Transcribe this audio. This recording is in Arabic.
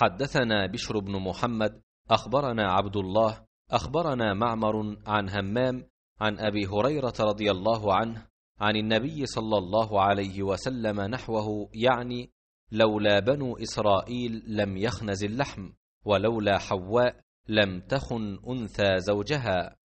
حدثنا بشر بن محمد اخبرنا عبد الله اخبرنا معمر عن همام عن ابي هريره رضي الله عنه عن النبي صلى الله عليه وسلم نحوه يعني لولا بنو اسرائيل لم يخنز اللحم ولولا حواء لم تخن انثى زوجها